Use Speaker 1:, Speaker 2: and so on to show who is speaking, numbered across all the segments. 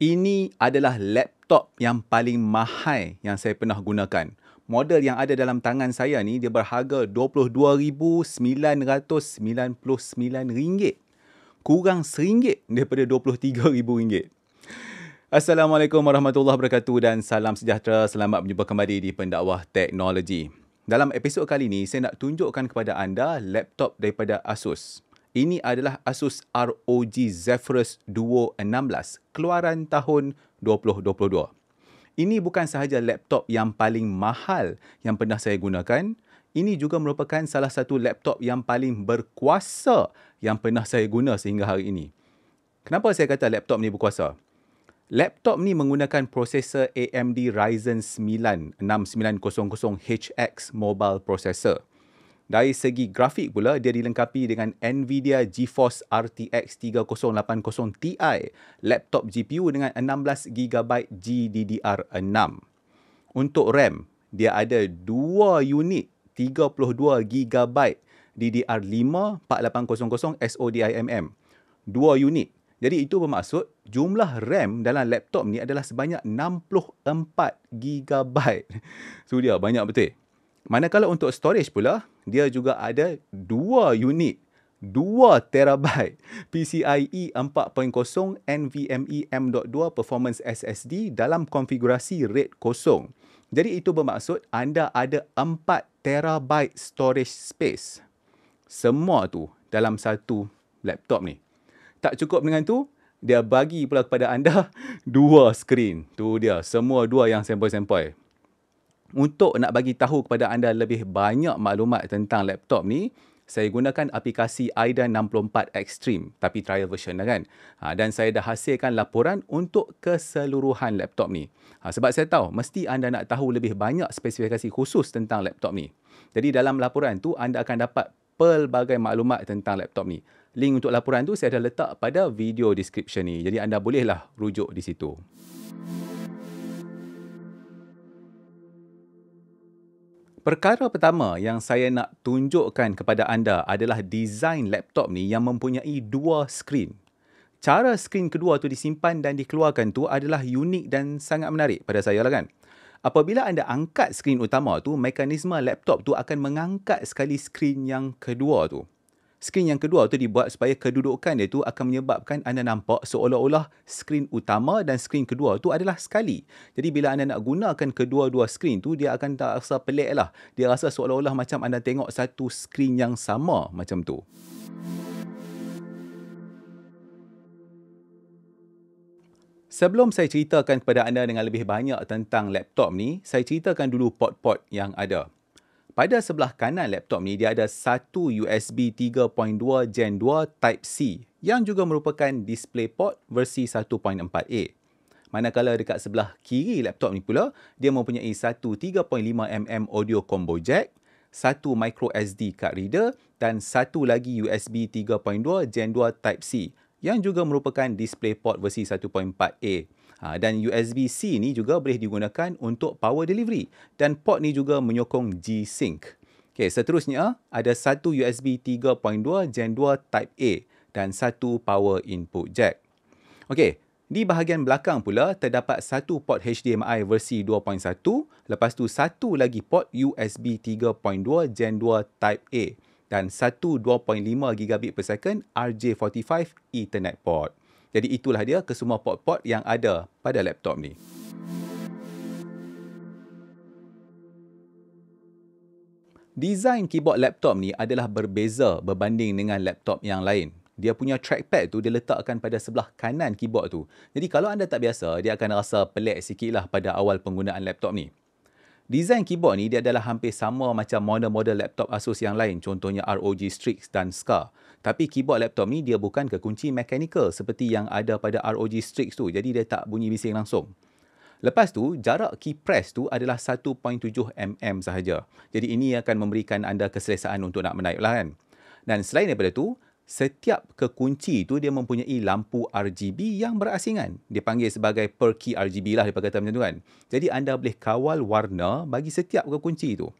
Speaker 1: Ini adalah laptop yang paling mahal yang saya pernah gunakan. Model yang ada dalam tangan saya ni dia berharga RM22,999. Kurang RM1 daripada RM23,000. Assalamualaikum warahmatullahi wabarakatuh dan salam sejahtera. Selamat berjumpa kembali di Pendakwah Teknologi. Dalam episod kali ini, saya nak tunjukkan kepada anda laptop daripada ASUS. Ini adalah Asus ROG Zephyrus Duo 16 keluaran tahun 2022. Ini bukan sahaja laptop yang paling mahal yang pernah saya gunakan, ini juga merupakan salah satu laptop yang paling berkuasa yang pernah saya guna sehingga hari ini. Kenapa saya kata laptop ni berkuasa? Laptop ni menggunakan prosesor AMD Ryzen 9 6900HX mobile processor. Dari segi grafik pula, dia dilengkapi dengan NVIDIA GeForce RTX 3080 Ti laptop GPU dengan 16GB GDDR6. Untuk RAM, dia ada 2 unit 32GB DDR5 4800 SODIMM. 2 unit. Jadi itu bermaksud jumlah RAM dalam laptop ni adalah sebanyak 64GB. So dia banyak betul. Manakala untuk storage pula, dia juga ada dua unit 2 terabyte PCIe 4.0 NVMe M.2 performance SSD dalam konfigurasi RAID kosong. Jadi itu bermaksud anda ada 4 terabyte storage space. Semua tu dalam satu laptop ni. Tak cukup dengan tu, dia bagi pula kepada anda dua skrin. Tu dia, semua dua yang sampai-sampai. Untuk nak bagi tahu kepada anda lebih banyak maklumat tentang laptop ni, saya gunakan aplikasi AIDA 64 Extreme tapi trial version lah kan. Ha, dan saya dah hasilkan laporan untuk keseluruhan laptop ni. Ha, sebab saya tahu mesti anda nak tahu lebih banyak spesifikasi khusus tentang laptop ni. Jadi dalam laporan tu anda akan dapat pelbagai maklumat tentang laptop ni. Link untuk laporan tu saya dah letak pada video description ni. Jadi anda bolehlah rujuk di situ. Music Perkara pertama yang saya nak tunjukkan kepada anda adalah desain laptop ni yang mempunyai dua skrin. Cara skrin kedua tu disimpan dan dikeluarkan tu adalah unik dan sangat menarik pada saya lah kan. Apabila anda angkat skrin utama tu, mekanisme laptop tu akan mengangkat sekali skrin yang kedua tu skrin yang kedua tu dibuat supaya kedudukan dia tu akan menyebabkan anda nampak seolah-olah skrin utama dan skrin kedua tu adalah sekali. Jadi bila anda nak gunakan kedua-dua skrin tu, dia akan tak rasa pelik lah. Dia rasa seolah-olah macam anda tengok satu skrin yang sama macam tu. Sebelum saya ceritakan kepada anda dengan lebih banyak tentang laptop ni, saya ceritakan dulu port-port yang ada. Pada sebelah kanan laptop ni dia ada satu USB 3.2 Gen 2 Type-C yang juga merupakan DisplayPort versi 1.4a. Manakala dekat sebelah kiri laptop ni pula, dia mempunyai satu 3.5mm audio combo jack, satu micro SD card reader dan satu lagi USB 3.2 Gen 2 Type-C yang juga merupakan DisplayPort versi 1.4a. Ha, dan USB-C ni juga boleh digunakan untuk power delivery dan port ni juga menyokong G-Sync. Okay, seterusnya ada satu USB 3.2 Gen 2 Type A dan satu power input jack. Okay, di bahagian belakang pula terdapat satu port HDMI versi 2.1, lepas tu satu lagi port USB 3.2 Gen 2 Type A dan satu 2.5 gigabit per second RJ45 Ethernet port. Jadi itulah dia ke semua port-port yang ada pada laptop ni. Design keyboard laptop ni adalah berbeza berbanding dengan laptop yang lain. Dia punya trackpad tu dia letakkan pada sebelah kanan keyboard tu. Jadi kalau anda tak biasa, dia akan rasa pelik sikit lah pada awal penggunaan laptop ni. Desain keyboard ni dia adalah hampir sama macam model-model laptop Asus yang lain contohnya ROG Strix dan Scar. Tapi keyboard laptop ni dia bukan kekunci mechanical seperti yang ada pada ROG Strix tu jadi dia tak bunyi bising langsung. Lepas tu, jarak key press tu adalah 1.7mm sahaja. Jadi ini akan memberikan anda keselesaan untuk nak menaik kan. Dan selain daripada tu, setiap kekunci itu dia mempunyai lampu RGB yang berasingan. Dia panggil sebagai key RGB lah dia kata macam tu kan. Jadi anda boleh kawal warna bagi setiap kekunci itu.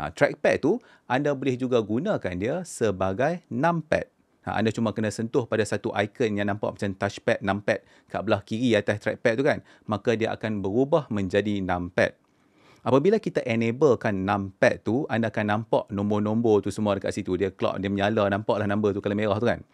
Speaker 1: Ha, trackpad tu anda boleh juga gunakan dia sebagai numpad. Ha, anda cuma kena sentuh pada satu ikon yang nampak macam touchpad, numpad kat belah kiri atas trackpad tu kan. Maka dia akan berubah menjadi numpad apabila kita enablekan kan numpad tu anda akan nampak nombor-nombor tu semua dekat situ dia clock dia menyala nampaklah nombor tu kalau merah tu kan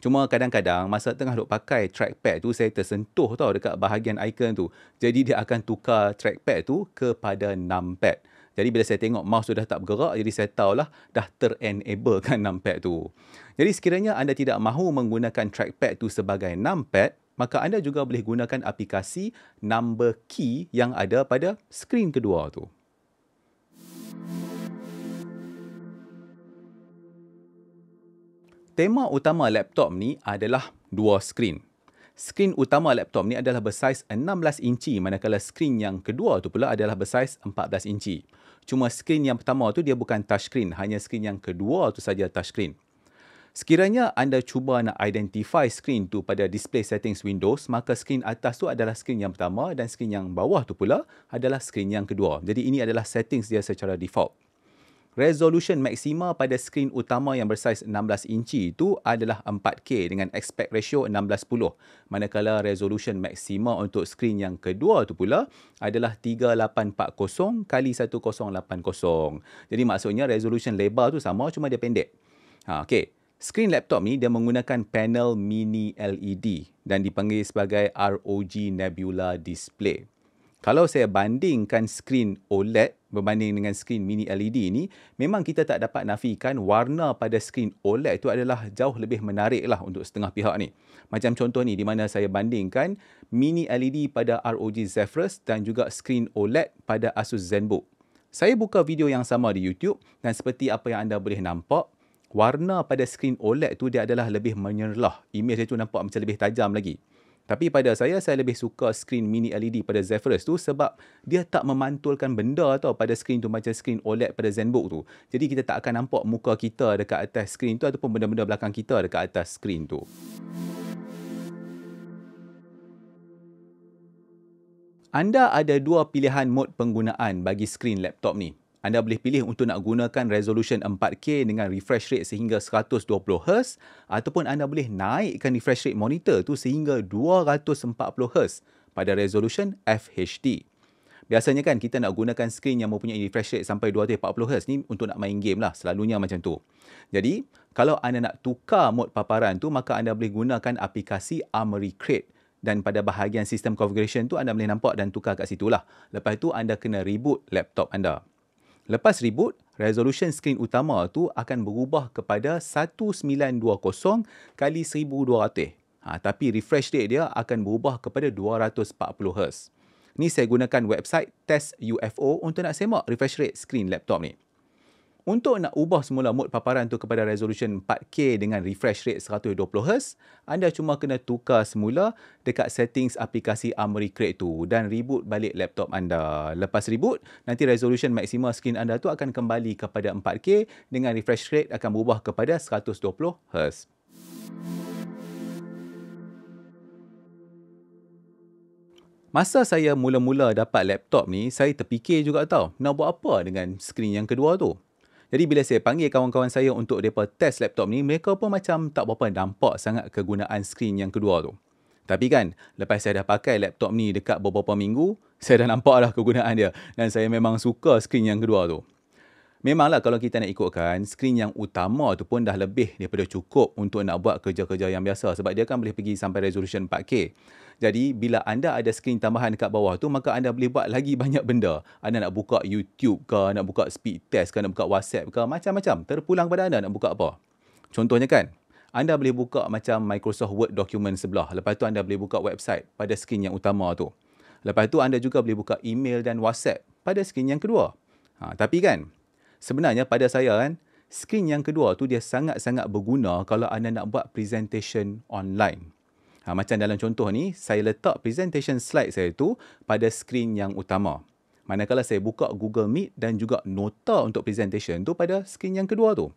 Speaker 1: cuma kadang-kadang masa tengah duk pakai trackpad tu saya tersentuh tau dekat bahagian icon tu jadi dia akan tukar trackpad tu kepada numpad jadi bila saya tengok mouse tu dah tak bergerak, jadi saya tahulah dah ter-enable kan numpad tu. Jadi sekiranya anda tidak mahu menggunakan trackpad tu sebagai numpad, maka anda juga boleh gunakan aplikasi number key yang ada pada skrin kedua tu. Tema utama laptop ni adalah dua skrin. Skrin utama laptop ni adalah bersaiz 16 inci manakala skrin yang kedua tu pula adalah bersaiz 14 inci. Cuma skrin yang pertama tu dia bukan touchscreen, hanya skrin yang kedua tu saja touchscreen. Sekiranya anda cuba nak identify screen tu pada display settings Windows, maka screen atas tu adalah screen yang pertama dan screen yang bawah tu pula adalah screen yang kedua. Jadi ini adalah settings dia secara default. Resolution maksima pada skrin utama yang bersaiz 16 inci itu adalah 4K dengan aspect ratio 1610. Manakala resolution maksima untuk skrin yang kedua tu pula adalah 3840 kali 1080. Jadi maksudnya resolution lebar tu sama cuma dia pendek. Ha, okay. Skrin laptop ni dia menggunakan panel mini LED dan dipanggil sebagai ROG Nebula Display. Kalau saya bandingkan skrin OLED berbanding dengan skrin mini LED ini, memang kita tak dapat nafikan warna pada skrin OLED itu adalah jauh lebih menarik lah untuk setengah pihak ni. Macam contoh ni, di mana saya bandingkan mini LED pada ROG Zephyrus dan juga skrin OLED pada Asus ZenBook. Saya buka video yang sama di YouTube dan seperti apa yang anda boleh nampak, warna pada skrin OLED tu dia adalah lebih menyerlah. imej dia tu nampak macam lebih tajam lagi. Tapi pada saya, saya lebih suka skrin mini LED pada Zephyrus tu sebab dia tak memantulkan benda tau pada skrin tu macam skrin OLED pada Zenbook tu. Jadi kita tak akan nampak muka kita dekat atas skrin tu ataupun benda-benda belakang kita dekat atas skrin tu. Anda ada dua pilihan mod penggunaan bagi skrin laptop ni anda boleh pilih untuk nak gunakan resolution 4K dengan refresh rate sehingga 120Hz ataupun anda boleh naikkan refresh rate monitor tu sehingga 240Hz pada resolution FHD. Biasanya kan kita nak gunakan skrin yang mempunyai refresh rate sampai 240Hz ni untuk nak main game lah selalunya macam tu. Jadi, kalau anda nak tukar mod paparan tu maka anda boleh gunakan aplikasi Armory Crate dan pada bahagian sistem configuration tu anda boleh nampak dan tukar kat situ lah. Lepas tu anda kena reboot laptop anda. Lepas reboot, resolution skrin utama tu akan berubah kepada 1920 kali 1200. Ha, tapi refresh rate dia akan berubah kepada 240Hz. Ni saya gunakan website Test UFO untuk nak semak refresh rate skrin laptop ni. Untuk nak ubah semula mode paparan tu kepada resolution 4K dengan refresh rate 120Hz, anda cuma kena tukar semula dekat settings aplikasi Armoury Crate tu dan reboot balik laptop anda. Lepas reboot, nanti resolution maksimal skrin anda tu akan kembali kepada 4K dengan refresh rate akan berubah kepada 120Hz. Masa saya mula-mula dapat laptop ni, saya terfikir juga tau nak buat apa dengan skrin yang kedua tu. Jadi bila saya panggil kawan-kawan saya untuk mereka test laptop ni, mereka pun macam tak berapa nampak sangat kegunaan skrin yang kedua tu. Tapi kan, lepas saya dah pakai laptop ni dekat beberapa minggu, saya dah nampak dah kegunaan dia dan saya memang suka skrin yang kedua tu memanglah kalau kita nak ikutkan skrin yang utama tu pun dah lebih daripada cukup untuk nak buat kerja-kerja yang biasa sebab dia kan boleh pergi sampai resolution 4K. Jadi bila anda ada skrin tambahan dekat bawah tu maka anda boleh buat lagi banyak benda. Anda nak buka YouTube ke, nak buka speed test ke, nak buka WhatsApp ke, macam-macam. Terpulang pada anda nak buka apa. Contohnya kan, anda boleh buka macam Microsoft Word document sebelah. Lepas tu anda boleh buka website pada skrin yang utama tu. Lepas tu anda juga boleh buka email dan WhatsApp pada skrin yang kedua. Ha, tapi kan, sebenarnya pada saya kan, skrin yang kedua tu dia sangat-sangat berguna kalau anda nak buat presentation online. Ha, macam dalam contoh ni, saya letak presentation slide saya tu pada skrin yang utama. Manakala saya buka Google Meet dan juga nota untuk presentation tu pada skrin yang kedua tu.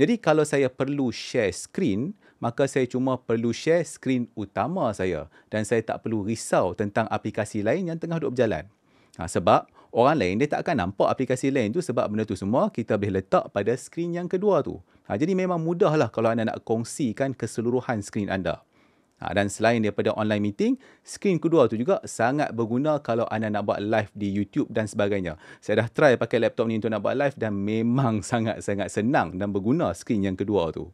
Speaker 1: Jadi kalau saya perlu share screen, maka saya cuma perlu share screen utama saya dan saya tak perlu risau tentang aplikasi lain yang tengah duduk berjalan. Ha, sebab orang lain dia tak akan nampak aplikasi lain tu sebab benda tu semua kita boleh letak pada skrin yang kedua tu. Ha, jadi memang mudahlah kalau anda nak kongsikan keseluruhan skrin anda. Ha, dan selain daripada online meeting, skrin kedua tu juga sangat berguna kalau anda nak buat live di YouTube dan sebagainya. Saya dah try pakai laptop ni untuk nak buat live dan memang sangat-sangat senang dan berguna skrin yang kedua tu.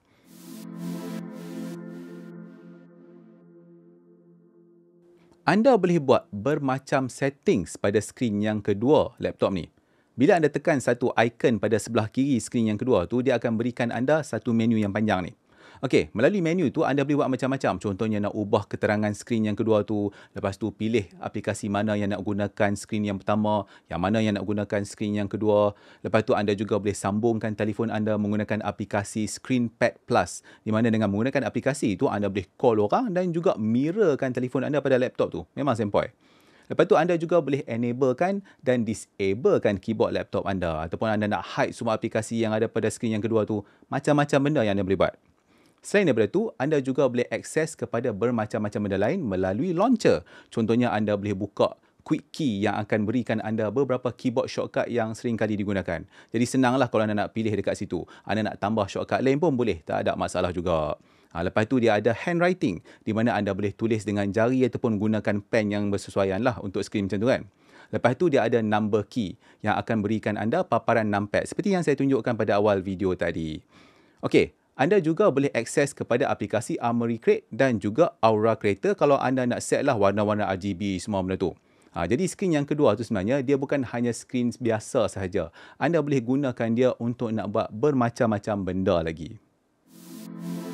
Speaker 1: Anda boleh buat bermacam settings pada skrin yang kedua laptop ni. Bila anda tekan satu ikon pada sebelah kiri skrin yang kedua tu, dia akan berikan anda satu menu yang panjang ni. Okey, melalui menu tu anda boleh buat macam-macam. Contohnya nak ubah keterangan skrin yang kedua tu, lepas tu pilih aplikasi mana yang nak gunakan skrin yang pertama, yang mana yang nak gunakan skrin yang kedua. Lepas tu anda juga boleh sambungkan telefon anda menggunakan aplikasi Screenpad Plus. Di mana dengan menggunakan aplikasi itu anda boleh call orang dan juga mirrorkan telefon anda pada laptop tu. Memang sempoi. Lepas tu anda juga boleh enablekan dan disablekan keyboard laptop anda ataupun anda nak hide semua aplikasi yang ada pada skrin yang kedua tu. Macam-macam benda yang anda boleh buat. Selain daripada itu, anda juga boleh akses kepada bermacam-macam benda lain melalui launcher. Contohnya anda boleh buka quick key yang akan berikan anda beberapa keyboard shortcut yang sering kali digunakan. Jadi senanglah kalau anda nak pilih dekat situ. Anda nak tambah shortcut lain pun boleh, tak ada masalah juga. Ha, lepas tu dia ada handwriting di mana anda boleh tulis dengan jari ataupun gunakan pen yang bersesuaian lah untuk skrin macam tu kan. Lepas tu dia ada number key yang akan berikan anda paparan numpad seperti yang saya tunjukkan pada awal video tadi. Okey, anda juga boleh akses kepada aplikasi Armory Crate dan juga Aura Creator kalau anda nak set lah warna-warna RGB semua benda tu. Ha, jadi skrin yang kedua tu sebenarnya dia bukan hanya skrin biasa sahaja. Anda boleh gunakan dia untuk nak buat bermacam-macam benda lagi. Música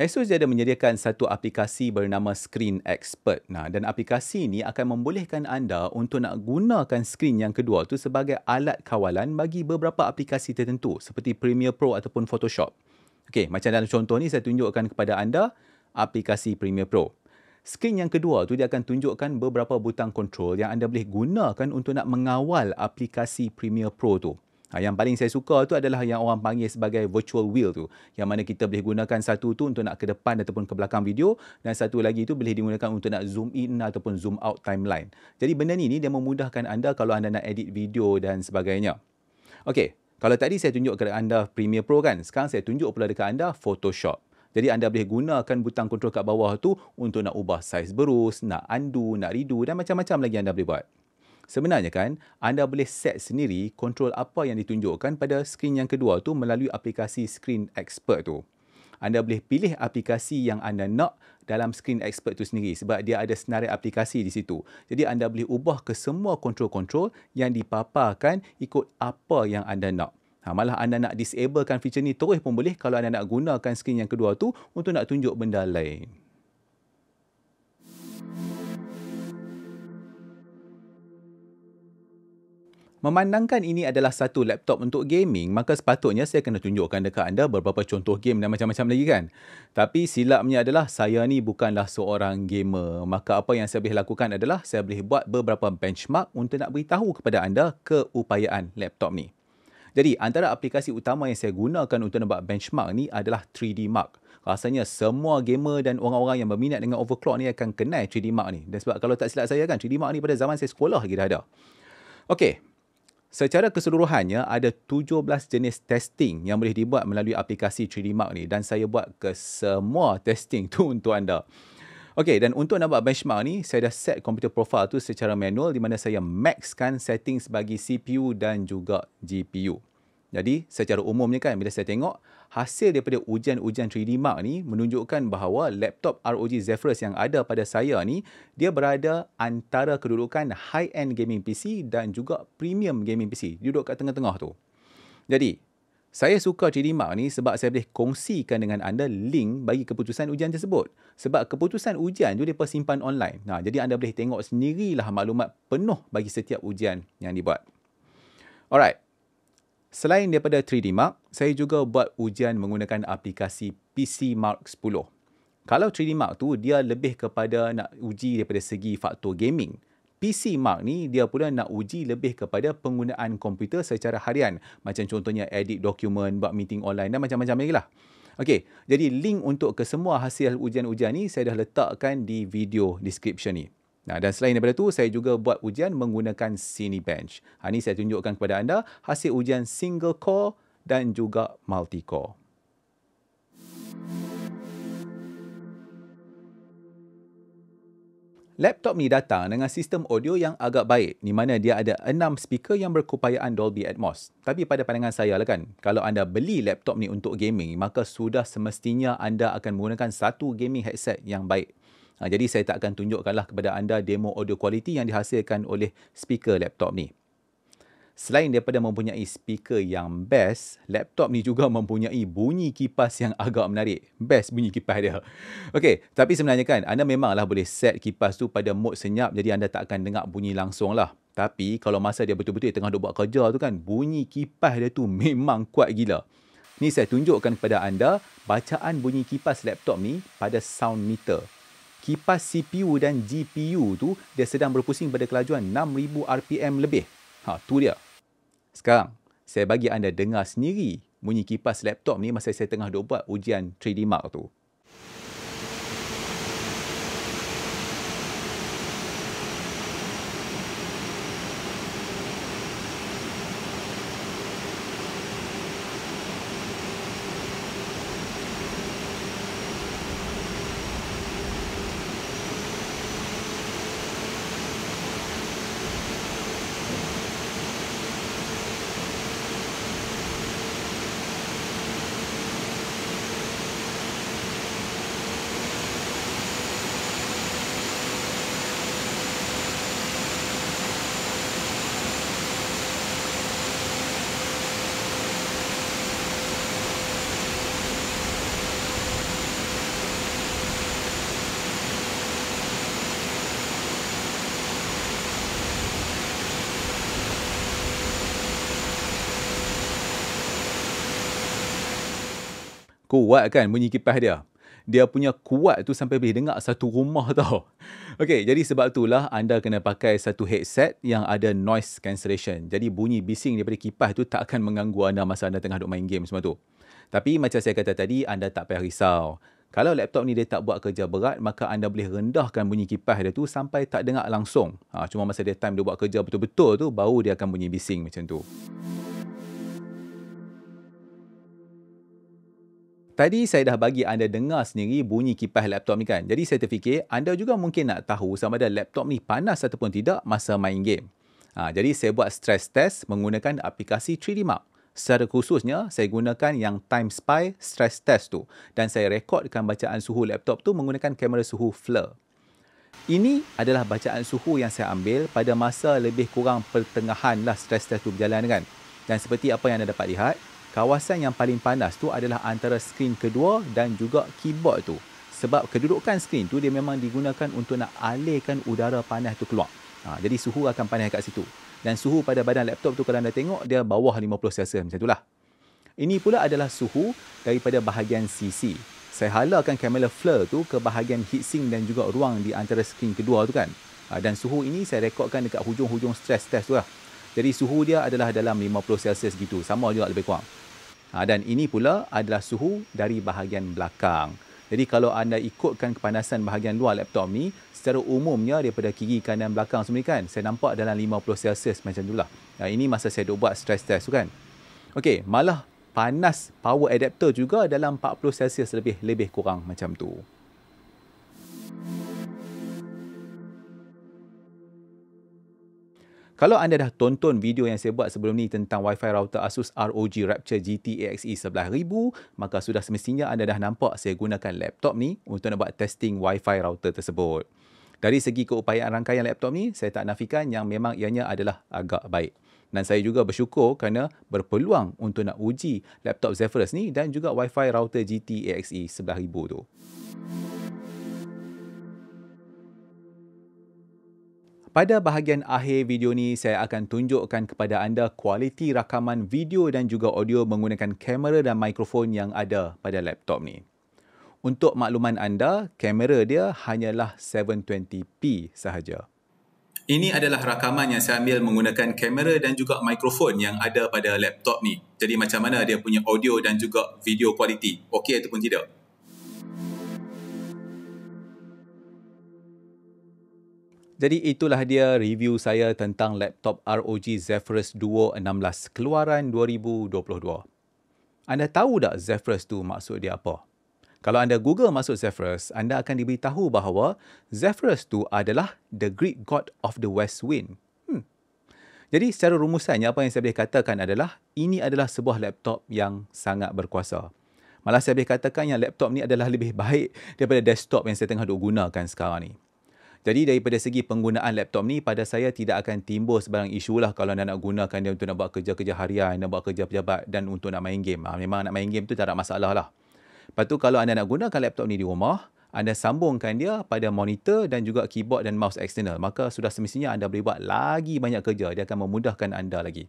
Speaker 1: Asus dia ada menyediakan satu aplikasi bernama Screen Expert. Nah, dan aplikasi ini akan membolehkan anda untuk nak gunakan skrin yang kedua tu sebagai alat kawalan bagi beberapa aplikasi tertentu seperti Premiere Pro ataupun Photoshop. Okey, macam dalam contoh ni saya tunjukkan kepada anda aplikasi Premiere Pro. Skrin yang kedua tu dia akan tunjukkan beberapa butang kontrol yang anda boleh gunakan untuk nak mengawal aplikasi Premiere Pro tu. Ha, yang paling saya suka tu adalah yang orang panggil sebagai virtual wheel tu. Yang mana kita boleh gunakan satu tu untuk nak ke depan ataupun ke belakang video dan satu lagi tu boleh digunakan untuk nak zoom in ataupun zoom out timeline. Jadi benda ni ni dia memudahkan anda kalau anda nak edit video dan sebagainya. Okey, kalau tadi saya tunjuk kepada anda Premiere Pro kan, sekarang saya tunjuk pula dekat anda Photoshop. Jadi anda boleh gunakan butang kontrol kat bawah tu untuk nak ubah saiz berus, nak undo, nak redo dan macam-macam lagi anda boleh buat sebenarnya kan anda boleh set sendiri kontrol apa yang ditunjukkan pada skrin yang kedua tu melalui aplikasi Screen Expert tu. Anda boleh pilih aplikasi yang anda nak dalam Screen Expert tu sendiri sebab dia ada senarai aplikasi di situ. Jadi anda boleh ubah ke semua kontrol-kontrol yang dipaparkan ikut apa yang anda nak. Ha, malah anda nak disablekan feature ni terus pun boleh kalau anda nak gunakan skrin yang kedua tu untuk nak tunjuk benda lain. Memandangkan ini adalah satu laptop untuk gaming, maka sepatutnya saya kena tunjukkan dekat anda beberapa contoh game dan macam-macam lagi kan. Tapi silapnya adalah saya ni bukanlah seorang gamer. Maka apa yang saya boleh lakukan adalah saya boleh buat beberapa benchmark untuk nak beritahu kepada anda keupayaan laptop ni. Jadi antara aplikasi utama yang saya gunakan untuk nampak benchmark ni adalah 3D Mark. Rasanya semua gamer dan orang-orang yang berminat dengan overclock ni akan kenal 3D Mark ni. Dan sebab kalau tak silap saya kan, 3D Mark ni pada zaman saya sekolah lagi dah ada. Okey, Secara keseluruhannya ada 17 jenis testing yang boleh dibuat melalui aplikasi 3D Mark ni dan saya buat ke semua testing tu untuk anda. Okey dan untuk nak buat benchmark ni saya dah set komputer profile tu secara manual di mana saya maxkan settings bagi CPU dan juga GPU. Jadi secara umumnya kan bila saya tengok hasil daripada ujian-ujian 3D Mark ni menunjukkan bahawa laptop ROG Zephyrus yang ada pada saya ni dia berada antara kedudukan high-end gaming PC dan juga premium gaming PC. Dia duduk kat tengah-tengah tu. Jadi, saya suka 3D Mark ni sebab saya boleh kongsikan dengan anda link bagi keputusan ujian tersebut. Sebab keputusan ujian tu dia simpan online. Nah, jadi anda boleh tengok sendirilah maklumat penuh bagi setiap ujian yang dibuat. Alright, Selain daripada 3D Mark, saya juga buat ujian menggunakan aplikasi PC Mark 10. Kalau 3D Mark tu dia lebih kepada nak uji daripada segi faktor gaming. PC Mark ni dia pula nak uji lebih kepada penggunaan komputer secara harian. Macam contohnya edit dokumen, buat meeting online dan macam-macam lagi lah. Okey, jadi link untuk kesemua hasil ujian-ujian ni saya dah letakkan di video description ni. Nah, dan selain daripada itu, saya juga buat ujian menggunakan Cinebench. Ha, ini saya tunjukkan kepada anda hasil ujian single core dan juga multi core. Laptop ni datang dengan sistem audio yang agak baik di mana dia ada 6 speaker yang berkupayaan Dolby Atmos. Tapi pada pandangan saya lah kan, kalau anda beli laptop ni untuk gaming, maka sudah semestinya anda akan menggunakan satu gaming headset yang baik. Ha, jadi saya tak akan tunjukkanlah kepada anda demo audio quality yang dihasilkan oleh speaker laptop ni. Selain daripada mempunyai speaker yang best, laptop ni juga mempunyai bunyi kipas yang agak menarik. Best bunyi kipas dia. Okey, tapi sebenarnya kan anda memanglah boleh set kipas tu pada mode senyap jadi anda tak akan dengar bunyi langsung lah. Tapi kalau masa dia betul-betul tengah duk buat kerja tu kan, bunyi kipas dia tu memang kuat gila. Ni saya tunjukkan kepada anda bacaan bunyi kipas laptop ni pada sound meter kipas CPU dan GPU tu dia sedang berpusing pada kelajuan 6000 RPM lebih. Ha, tu dia. Sekarang, saya bagi anda dengar sendiri bunyi kipas laptop ni masa saya tengah duk buat ujian 3D Mark tu. Kuat kan bunyi kipas dia. Dia punya kuat tu sampai boleh dengar satu rumah tau. Okay, jadi sebab itulah anda kena pakai satu headset yang ada noise cancellation. Jadi bunyi bising daripada kipas tu tak akan mengganggu anda masa anda tengah duk main game semua tu. Tapi macam saya kata tadi, anda tak payah risau. Kalau laptop ni dia tak buat kerja berat, maka anda boleh rendahkan bunyi kipas dia tu sampai tak dengar langsung. Ha, cuma masa dia time dia buat kerja betul-betul tu, baru dia akan bunyi bising macam tu. tadi saya dah bagi anda dengar sendiri bunyi kipas laptop ni kan. Jadi saya terfikir anda juga mungkin nak tahu sama ada laptop ni panas ataupun tidak masa main game. Ha, jadi saya buat stress test menggunakan aplikasi 3D Mark. Secara khususnya, saya gunakan yang Time Spy stress test tu dan saya rekodkan bacaan suhu laptop tu menggunakan kamera suhu FLIR. Ini adalah bacaan suhu yang saya ambil pada masa lebih kurang pertengahan lah stress test tu berjalan kan. Dan seperti apa yang anda dapat lihat, kawasan yang paling panas tu adalah antara skrin kedua dan juga keyboard tu. Sebab kedudukan skrin tu dia memang digunakan untuk nak alihkan udara panas tu keluar. Ha, jadi suhu akan panas kat situ. Dan suhu pada badan laptop tu kalau anda tengok dia bawah 50 Celsius macam itulah. Ini pula adalah suhu daripada bahagian sisi. Saya halakan kamera flare tu ke bahagian heatsink dan juga ruang di antara skrin kedua tu kan. Ha, dan suhu ini saya rekodkan dekat hujung-hujung stress test tu lah. Jadi suhu dia adalah dalam 50 Celsius gitu. Sama juga lebih kurang. Ha, dan ini pula adalah suhu dari bahagian belakang. Jadi kalau anda ikutkan kepanasan bahagian luar laptop ni, secara umumnya daripada kiri, kanan, belakang semua ni kan, saya nampak dalam 50 Celsius macam tu lah. Ha, ini masa saya duk buat stress test tu kan. Okey, malah panas power adapter juga dalam 40 Celsius lebih lebih kurang macam tu. Kalau anda dah tonton video yang saya buat sebelum ni tentang Wi-Fi router Asus ROG Rapture GT GTAXE 11000, maka sudah semestinya anda dah nampak saya gunakan laptop ni untuk nak buat testing Wi-Fi router tersebut. Dari segi keupayaan rangkaian laptop ni, saya tak nafikan yang memang ianya adalah agak baik. Dan saya juga bersyukur kerana berpeluang untuk nak uji laptop Zephyrus ni dan juga Wi-Fi router GTAXE 11000 tu. Pada bahagian akhir video ni saya akan tunjukkan kepada anda kualiti rakaman video dan juga audio menggunakan kamera dan mikrofon yang ada pada laptop ni. Untuk makluman anda, kamera dia hanyalah 720p sahaja. Ini adalah rakaman yang saya ambil menggunakan kamera dan juga mikrofon yang ada pada laptop ni. Jadi macam mana dia punya audio dan juga video kualiti? Okey ataupun tidak? Jadi itulah dia review saya tentang laptop ROG Zephyrus Duo 16 keluaran 2022. Anda tahu tak Zephyrus tu maksud dia apa? Kalau anda Google maksud Zephyrus, anda akan diberitahu bahawa Zephyrus tu adalah the Greek god of the west wind. Hmm. Jadi secara rumusannya apa yang saya boleh katakan adalah ini adalah sebuah laptop yang sangat berkuasa. Malah saya boleh katakan yang laptop ni adalah lebih baik daripada desktop yang saya tengah duk gunakan sekarang ni. Jadi daripada segi penggunaan laptop ni pada saya tidak akan timbul sebarang isu lah kalau anda nak gunakan dia untuk nak buat kerja-kerja harian, nak buat kerja pejabat dan untuk nak main game. Ha, memang nak main game tu tak ada masalah lah. Lepas tu kalau anda nak gunakan laptop ni di rumah, anda sambungkan dia pada monitor dan juga keyboard dan mouse eksternal. Maka sudah semestinya anda boleh buat lagi banyak kerja. Dia akan memudahkan anda lagi.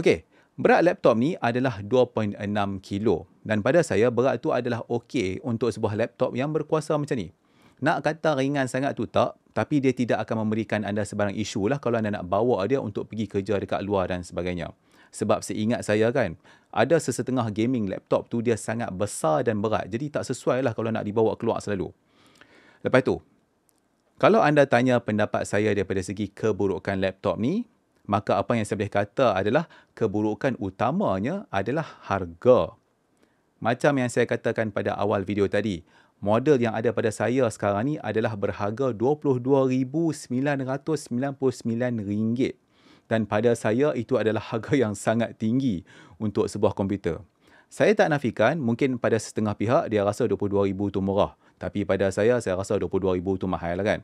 Speaker 1: Okey, berat laptop ni adalah 2.6 kilo. Dan pada saya, berat tu adalah okey untuk sebuah laptop yang berkuasa macam ni. Nak kata ringan sangat tu tak, tapi dia tidak akan memberikan anda sebarang isu lah kalau anda nak bawa dia untuk pergi kerja dekat luar dan sebagainya. Sebab seingat saya kan, ada sesetengah gaming laptop tu dia sangat besar dan berat. Jadi tak sesuai lah kalau nak dibawa keluar selalu. Lepas tu, kalau anda tanya pendapat saya daripada segi keburukan laptop ni, maka apa yang saya boleh kata adalah keburukan utamanya adalah harga. Macam yang saya katakan pada awal video tadi, model yang ada pada saya sekarang ni adalah berharga RM22,999 dan pada saya itu adalah harga yang sangat tinggi untuk sebuah komputer. Saya tak nafikan mungkin pada setengah pihak dia rasa RM22,000 tu murah tapi pada saya saya rasa RM22,000 tu mahal lah kan.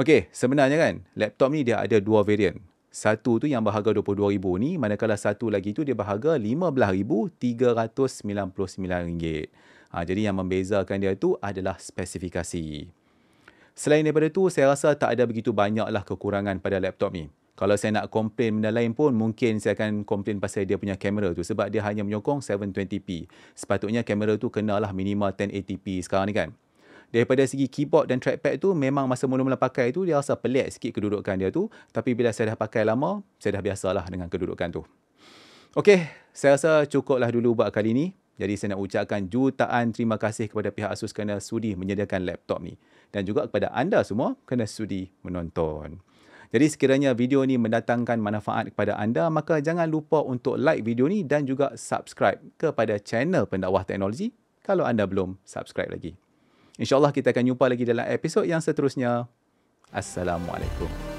Speaker 1: Okey, sebenarnya kan laptop ni dia ada dua varian. Satu tu yang berharga RM22,000 ni manakala satu lagi tu dia berharga RM15,399. Ha, jadi yang membezakan dia itu adalah spesifikasi. Selain daripada itu, saya rasa tak ada begitu banyaklah kekurangan pada laptop ni. Kalau saya nak komplain benda lain pun, mungkin saya akan komplain pasal dia punya kamera tu sebab dia hanya menyokong 720p. Sepatutnya kamera tu kenalah minima 1080p sekarang ni kan. Daripada segi keyboard dan trackpad tu, memang masa mula-mula pakai tu, dia rasa pelik sikit kedudukan dia tu. Tapi bila saya dah pakai lama, saya dah biasalah dengan kedudukan tu. Okey, saya rasa cukuplah dulu buat kali ni. Jadi saya nak ucapkan jutaan terima kasih kepada pihak Asus kerana sudi menyediakan laptop ni dan juga kepada anda semua kerana sudi menonton. Jadi sekiranya video ini mendatangkan manfaat kepada anda, maka jangan lupa untuk like video ni dan juga subscribe kepada channel Pendakwah Teknologi kalau anda belum subscribe lagi. InsyaAllah kita akan jumpa lagi dalam episod yang seterusnya. Assalamualaikum.